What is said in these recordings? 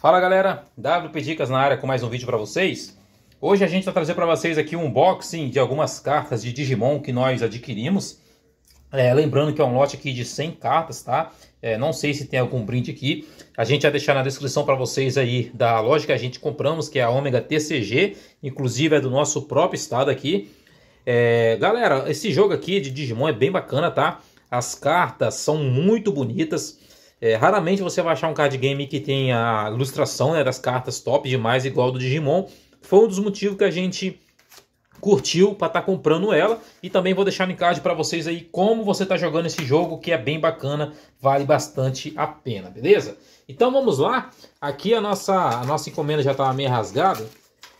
Fala galera, WP Dicas na área com mais um vídeo para vocês. Hoje a gente vai trazer para vocês aqui um unboxing de algumas cartas de Digimon que nós adquirimos. É, lembrando que é um lote aqui de 100 cartas, tá? É, não sei se tem algum brinde aqui. A gente vai deixar na descrição para vocês aí da loja que a gente compramos, que é a Omega TCG. Inclusive é do nosso próprio estado aqui. É, galera, esse jogo aqui de Digimon é bem bacana, tá? As cartas são muito bonitas. É, raramente você vai achar um card game que tenha a ilustração né, das cartas top demais, igual do Digimon. Foi um dos motivos que a gente curtiu para estar tá comprando ela. E também vou deixar no card para vocês aí como você está jogando esse jogo, que é bem bacana, vale bastante a pena, beleza? Então vamos lá. Aqui a nossa, a nossa encomenda já estava tá meio rasgada.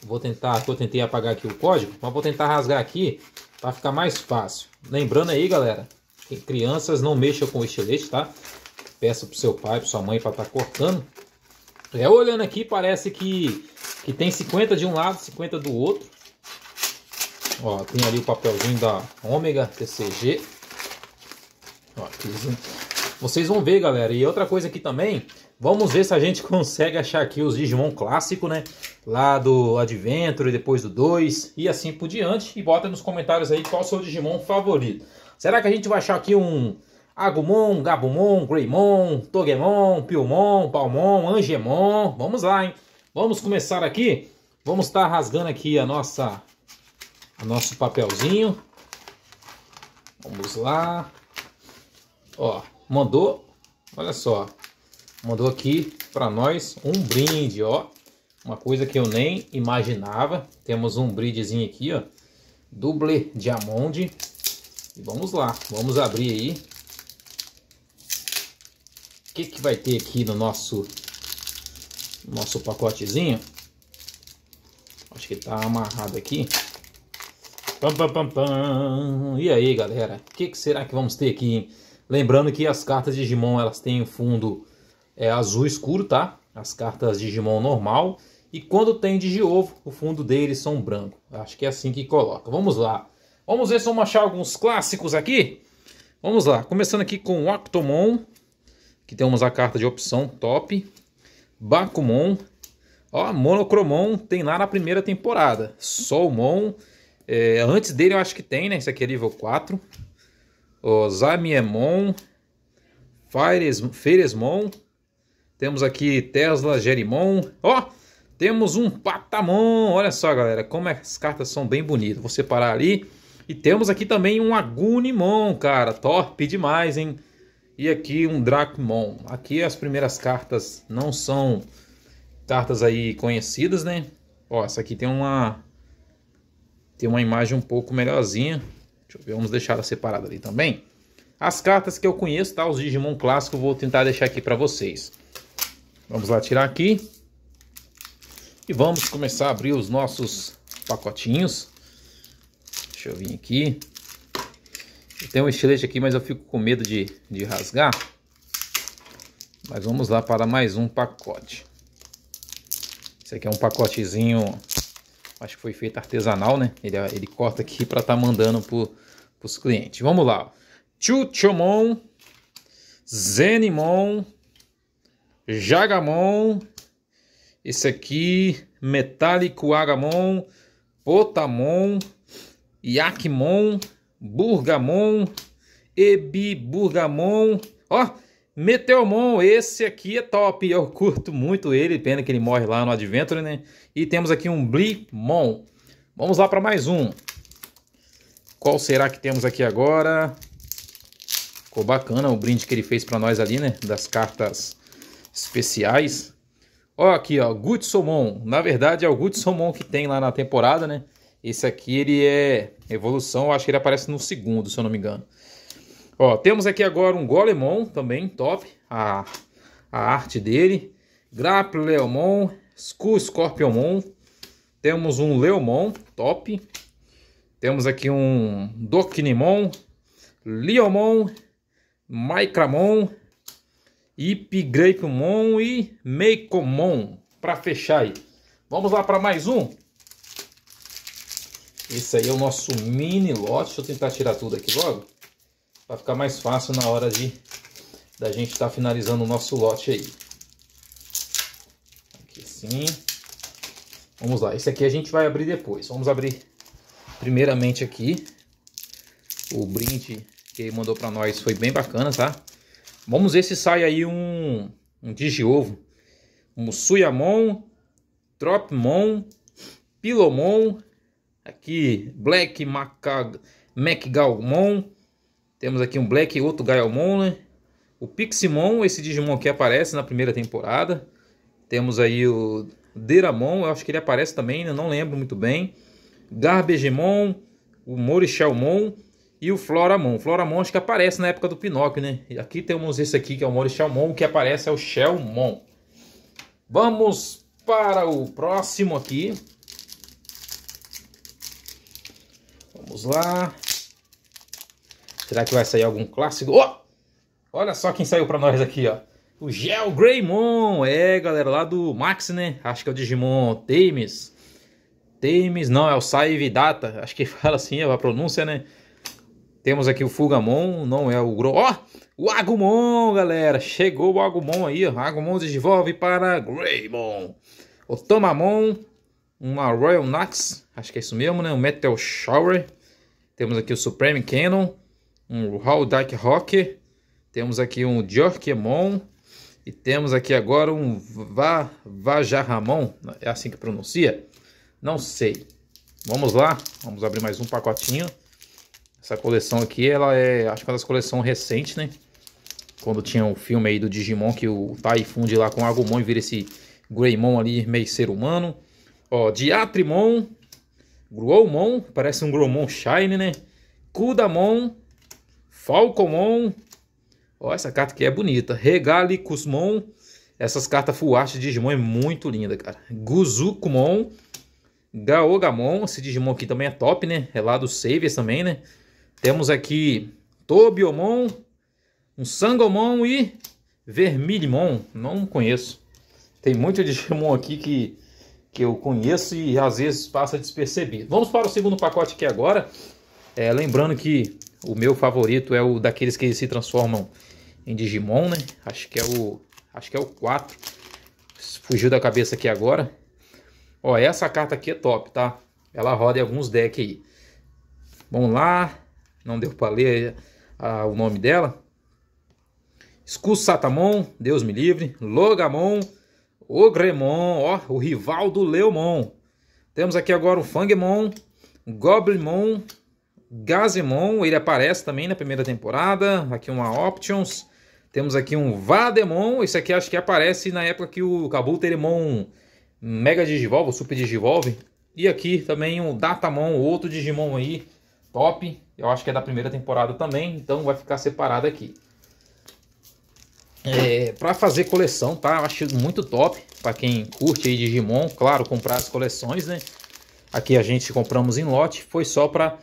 Vou tentar, eu tentei apagar aqui o código, mas vou tentar rasgar aqui para ficar mais fácil. Lembrando aí, galera, crianças não mexam com o estilete, tá? peça pro seu pai, pro sua mãe para estar tá cortando. É olhando aqui, parece que, que tem 50 de um lado, 50 do outro. Ó, tem ali o papelzinho da Ômega TCG. Ó, aqui, vocês vão ver, galera. E outra coisa aqui também, vamos ver se a gente consegue achar aqui os Digimon clássico, né? Lá do Adventure, depois do 2 e assim por diante. E bota nos comentários aí qual o seu Digimon favorito. Será que a gente vai achar aqui um Agumon, Gabumon, Greymon, Togemon, Pilmon, Palmon, Angemon. Vamos lá, hein? Vamos começar aqui. Vamos estar tá rasgando aqui a nossa, o nosso papelzinho. Vamos lá. Ó, mandou, olha só, mandou aqui para nós um brinde, ó. Uma coisa que eu nem imaginava. Temos um brindezinho aqui, ó. Double Diamond. E vamos lá, vamos abrir aí que, que vai ter aqui no nosso, nosso pacotezinho? Acho que tá amarrado aqui. Pam, pam, pam, pam. E aí, galera? O que, que, será que vamos ter aqui? Lembrando que as cartas de Digimon, elas têm o fundo é, azul escuro, tá? As cartas de Digimon normal. E quando tem Digiovo, o fundo deles são branco. Acho que é assim que coloca. Vamos lá. Vamos ver se vamos achar alguns clássicos aqui. Vamos lá. Começando aqui com o Octomon. Aqui temos a carta de opção top. Bakumon. Ó, Monocromon tem lá na primeira temporada. Solmon. É, antes dele eu acho que tem, né? Esse aqui é nível 4. Ó, Zamiemon. Feiresmon. Temos aqui Tesla, Gerimon. Ó, temos um Patamon. Olha só, galera, como é as cartas são bem bonitas. Vou separar ali. E temos aqui também um Agunimon, cara. Top demais, hein? E aqui um Dracmon. Aqui as primeiras cartas não são cartas aí conhecidas, né? Ó, essa aqui tem uma tem uma imagem um pouco melhorzinha. Deixa eu ver, vamos deixar ela separada ali também. As cartas que eu conheço, tá? Os Digimon clássicos, vou tentar deixar aqui para vocês. Vamos lá tirar aqui. E vamos começar a abrir os nossos pacotinhos. Deixa eu vir aqui. Tem um estilete aqui, mas eu fico com medo de, de rasgar. Mas vamos lá para mais um pacote. Esse aqui é um pacotezinho, acho que foi feito artesanal, né? Ele, ele corta aqui para estar tá mandando para os clientes. Vamos lá. Chuchomon, Zenimon, Jagamon, esse aqui, Metálico Agamon, Potamon, Yakimon, Burgamon, Ebi Burgamon, ó, Meteomon, esse aqui é top, eu curto muito ele, pena que ele morre lá no Adventure, né? E temos aqui um Blimon. Vamos lá para mais um. Qual será que temos aqui agora? Ficou bacana o brinde que ele fez para nós ali, né? Das cartas especiais. Ó aqui, ó, Gutsomon. Na verdade é o Gutsomon que tem lá na temporada, né? Esse aqui ele é evolução, eu acho que ele aparece no segundo, se eu não me engano. Ó, temos aqui agora um Golemon também, top. A, a arte dele. Grapleomon, Skull Scorpionmon. Temos um Leomon, top. Temos aqui um Dokinimon, Leomon, Micramon, Ipgrapemon e Meikomon para fechar aí. Vamos lá para mais um? Esse aí é o nosso mini lote. Deixa eu tentar tirar tudo aqui logo. Para ficar mais fácil na hora de da gente estar tá finalizando o nosso lote aí. Aqui sim. Vamos lá. Esse aqui a gente vai abrir depois. Vamos abrir primeiramente aqui. O brinde que ele mandou para nós foi bem bacana, tá? Vamos ver se sai aí um, um digiovo. Um Suyamon, Tropmon, Pilomon Aqui, Black Macgalmon, Temos aqui um Black outro Gaelmon, né? O Piximon, esse Digimon que aparece na primeira temporada. Temos aí o Deramon, eu acho que ele aparece também, né? não lembro muito bem. Garbagemon, o Morichalmon e o Floramon. Floramon acho que aparece na época do Pinóquio, né? E aqui temos esse aqui que é o Morichalmon, que aparece é o Shelmon. Vamos para o próximo aqui. Vamos lá. Será que vai sair algum clássico? Oh! Olha só quem saiu para nós aqui, ó. O Gel Greymon. É, galera, lá do Max, né? Acho que é o Digimon Tames. Tames, não, é o Saive Data. Acho que fala assim é a pronúncia, né? Temos aqui o Fugamon, não é o Gro... Ó, oh, o Agumon, galera. Chegou o Agumon aí, ó. Agumon desenvolve para Greymon. O Tomamon, uma Royal Nax, acho que é isso mesmo, né? Um Metal Shower. Temos aqui o Supreme Cannon, um Hall Dark Rocker, temos aqui um Jorkemon e temos aqui agora um Va Vajarramon, é assim que pronuncia? Não sei. Vamos lá, vamos abrir mais um pacotinho. Essa coleção aqui, ela é, acho que é uma das coleções recentes, né? Quando tinha o um filme aí do Digimon que o Tai funde lá com o Agumon e vira esse Greymon ali, meio ser humano. Ó, Diatrimon, Gruomon, parece um Gromon Shine, né? Kudamon, Falcomon. Ó, essa carta aqui é bonita. Regalicusmon. Essas cartas full art de Digimon é muito linda, cara. Guzukumon, Gaogamon. Esse Digimon aqui também é top, né? É lá do Saviors também, né? Temos aqui Tobiomon, um Sangomon e Vermilimon. Não conheço. Tem muito Digimon aqui que que eu conheço e às vezes passa despercebido. Vamos para o segundo pacote aqui agora. É, lembrando que o meu favorito é o daqueles que se transformam em Digimon, né? Acho que é o, acho que é o 4. Fugiu da cabeça aqui agora. Ó, essa carta aqui é top, tá? Ela roda em alguns decks aí. Vamos lá. Não deu para ler a, ah, o nome dela. Escusatamon, Deus me livre. Logamon, o Gremon, ó, o rival do Leomon. Temos aqui agora o Fangmon, Goblimon, Gazimon, ele aparece também na primeira temporada. Aqui uma Options. Temos aqui um Vademon, esse aqui acho que aparece na época que o Kabuterimon Mega Digivolve, Super Digivolve. E aqui também um Datamon, outro Digimon aí, top. Eu acho que é da primeira temporada também, então vai ficar separado aqui é, para fazer coleção, tá? Eu acho muito top para quem curte aí Digimon, claro, comprar as coleções, né? Aqui a gente compramos em lote, foi só para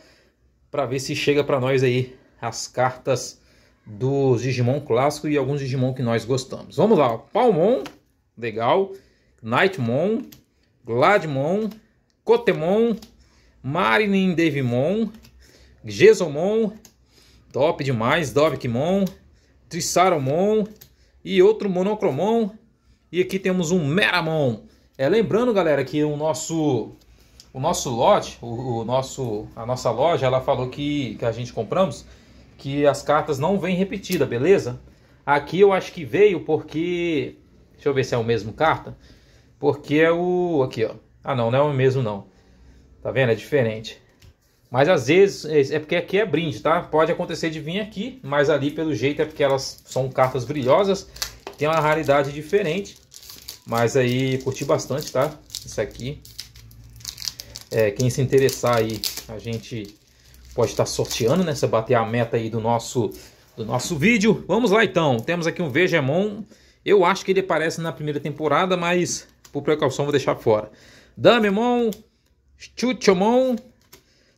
para ver se chega para nós aí as cartas dos Digimon clássico e alguns Digimon que nós gostamos. Vamos lá, Palmon, legal, Nightmon, Gladmon, Cotemon, Marinin Devimon, Gesomon, top demais, Dovekimon, Trisaromon, e outro monocromon. E aqui temos um meramon. É, lembrando, galera, que o nosso o nosso lote, o, o, nosso a nossa loja, ela falou que que a gente compramos que as cartas não vêm repetida, beleza? Aqui eu acho que veio porque deixa eu ver se é o mesmo carta, porque é o aqui, ó. Ah, não, não é o mesmo não. Tá vendo? É diferente. Mas às vezes é, é porque aqui é brinde, tá? Pode acontecer de vir aqui, mas ali pelo jeito é porque elas são cartas brilhosas, tem uma raridade diferente. Mas aí curti bastante, tá? Isso aqui. É, quem se interessar aí, a gente pode estar sorteando, né? Se bater a meta aí do nosso, do nosso vídeo. Vamos lá então. Temos aqui um Vegemon. Eu acho que ele aparece na primeira temporada, mas por precaução vou deixar fora. Damemon, Chuchomon,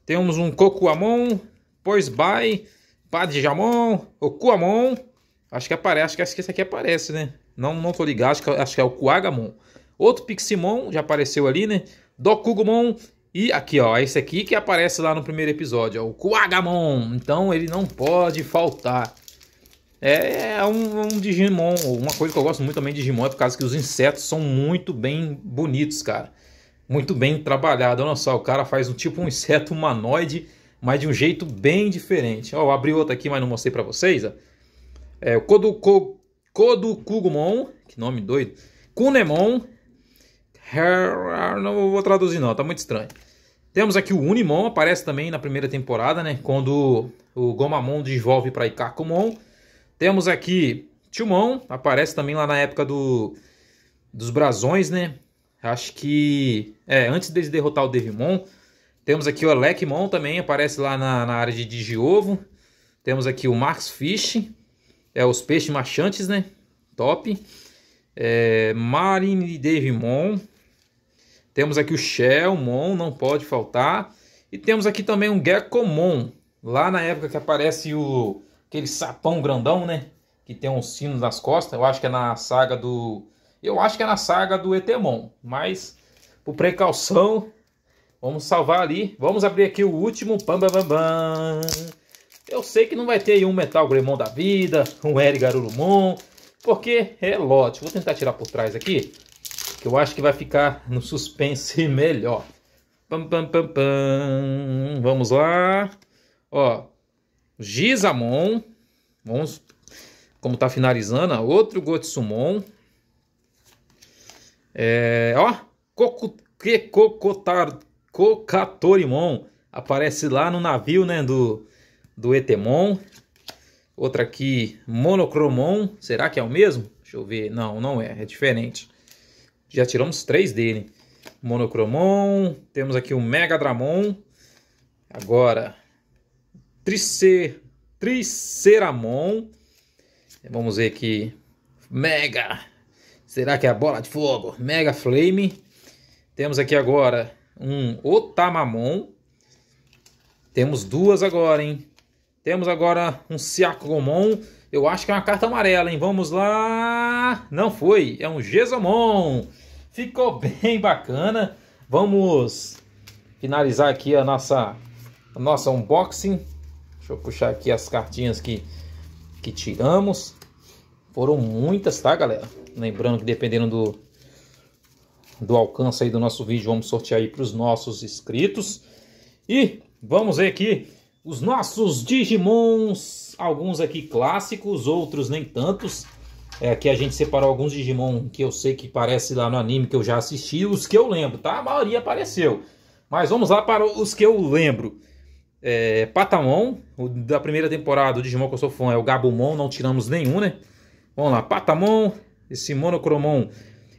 temos um Cocuamon, Poisby, Padre Jamon, Okuamon. Acho que aparece, acho que, esse aqui aparece, né? Não, não tô ligado, acho que, acho que é o Kuagamon. Outro Piximon já apareceu ali, né? Dokugumon e aqui, ó, esse aqui que aparece lá no primeiro episódio, ó, o Kuagamon. Então ele não pode faltar. É, é um, um, Digimon, uma coisa que eu gosto muito também de Digimon é por causa que os insetos são muito bem bonitos, cara muito bem trabalhado. Olha só, o cara faz um tipo um inseto humanoide, mas de um jeito bem diferente. Ó, eu abri outra aqui, mas não mostrei para vocês. Ó. É o Kodoku, que nome doido. Kunemon. não vou traduzir não, tá muito estranho. Temos aqui o Unimon, aparece também na primeira temporada, né? Quando o Gomamon desenvolve para Ikakumon. Temos aqui tiumon aparece também lá na época do dos brasões, né? Acho que. É, antes de derrotar o Devimon, temos aqui o Alecmon também, aparece lá na, na área de Digiovo. Temos aqui o Max Fish, é os peixes machantes, né? Top. É, Marine Devimon. Temos aqui o Shellmon, não pode faltar. E temos aqui também um Geckomon. Lá na época que aparece o aquele sapão grandão, né? Que tem um sino nas costas. Eu acho que é na saga do eu acho que é na saga do Etemon, mas por precaução, vamos salvar ali. Vamos abrir aqui o último. Bam, bam, bam, bam. Eu sei que não vai ter um Metal Gremon da vida, um Eric Garurumon, porque é lote. Vou tentar tirar por trás aqui, que eu acho que vai ficar no suspense melhor. Pam, pam, pam, pam. Vamos lá. Ó, Gizamon. Vamos, como tá finalizando, outro Gotsumon. É, ó, Cocotar, Cocatorimon aparece lá no navio né, do, do Etemon. Outra aqui, Monocromon. Será que é o mesmo? Deixa eu ver. Não, não é. É diferente. Já tiramos três dele. Monocromon. Temos aqui o Megadramon. Agora, Tricer, Triceramon. Vamos ver aqui. Mega Será que é a bola de fogo? Mega Flame. Temos aqui agora um Otamamon. Temos duas agora, hein? Temos agora um Siacomon. Eu acho que é uma carta amarela, hein? Vamos lá! Não foi, é um Gesomon. Ficou bem bacana. Vamos finalizar aqui a nossa, a nossa unboxing. Deixa eu puxar aqui as cartinhas que, que tiramos. Foram muitas, tá, galera? Lembrando que dependendo do, do alcance aí do nosso vídeo, vamos sortear aí para os nossos inscritos. E vamos ver aqui os nossos Digimons, alguns aqui clássicos, outros nem tantos. É, que a gente separou alguns Digimon que eu sei que parece lá no anime que eu já assisti, os que eu lembro, tá? A maioria apareceu. Mas vamos lá para os que eu lembro. É, Patamon, da primeira temporada do Digimon que eu sou fã, é o Gabumon, não tiramos nenhum, né? Vamos lá, Patamon, esse monocromon,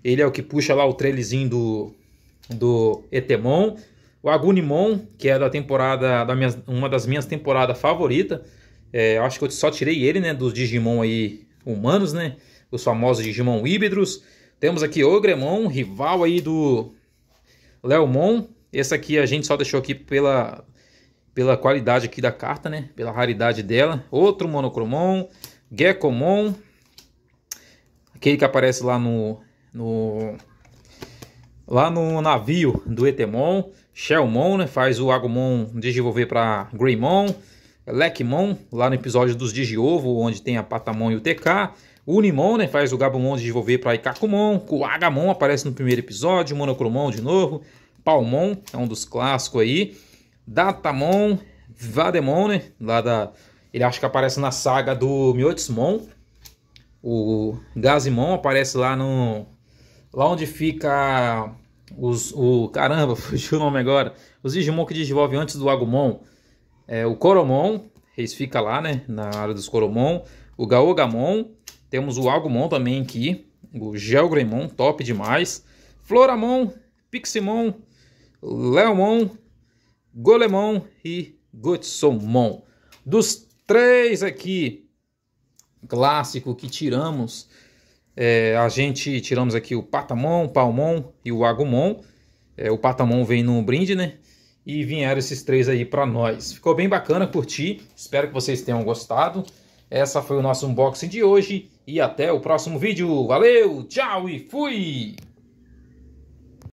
ele é o que puxa lá o trailezinho do, do Etemon. O Agunimon, que é da temporada, da minha, uma das minhas temporadas favoritas. É, eu acho que eu só tirei ele, né, dos Digimon aí humanos, né? Os famosos Digimon Híbridos. Temos aqui Ogremon, rival aí do Leomon. Esse aqui a gente só deixou aqui pela, pela qualidade aqui da carta, né? Pela raridade dela. Outro Monocromon, Gekomon. Aquele que aparece lá no. no lá no navio do Etemon, Shelmon, né, faz o Agumon desenvolver para Greymon, Lekmon, lá no episódio dos Digiovo, onde tem a Patamon e o TK, Unimon, né, faz o Gabumon desenvolver para Ikakumon, Kuagamon aparece no primeiro episódio, Monocromon de novo, Palmon, é um dos clássicos aí, Datamon, Vademon, né, lá da... ele acha que aparece na saga do Miotismon, o Gazimon aparece lá no. Lá onde fica. Os, o caramba, fugiu o nome agora. Os Digimon que desenvolve antes do Agumon. É, o Coromon, eles fica lá, né? Na área dos Coromon. O Gaogamon. Temos o Agumon também aqui. O Gelgremon, top demais. Floramon, Piximon, Leomon, Golemon e Gutsomon. Dos três aqui, clássico que tiramos. É, a gente tiramos aqui o Patamon, o Palmon e o Agumon. É, o Patamon vem num brinde, né? E vieram esses três aí para nós. Ficou bem bacana, curti. Espero que vocês tenham gostado. Essa foi o nosso unboxing de hoje e até o próximo vídeo. Valeu, tchau e fui!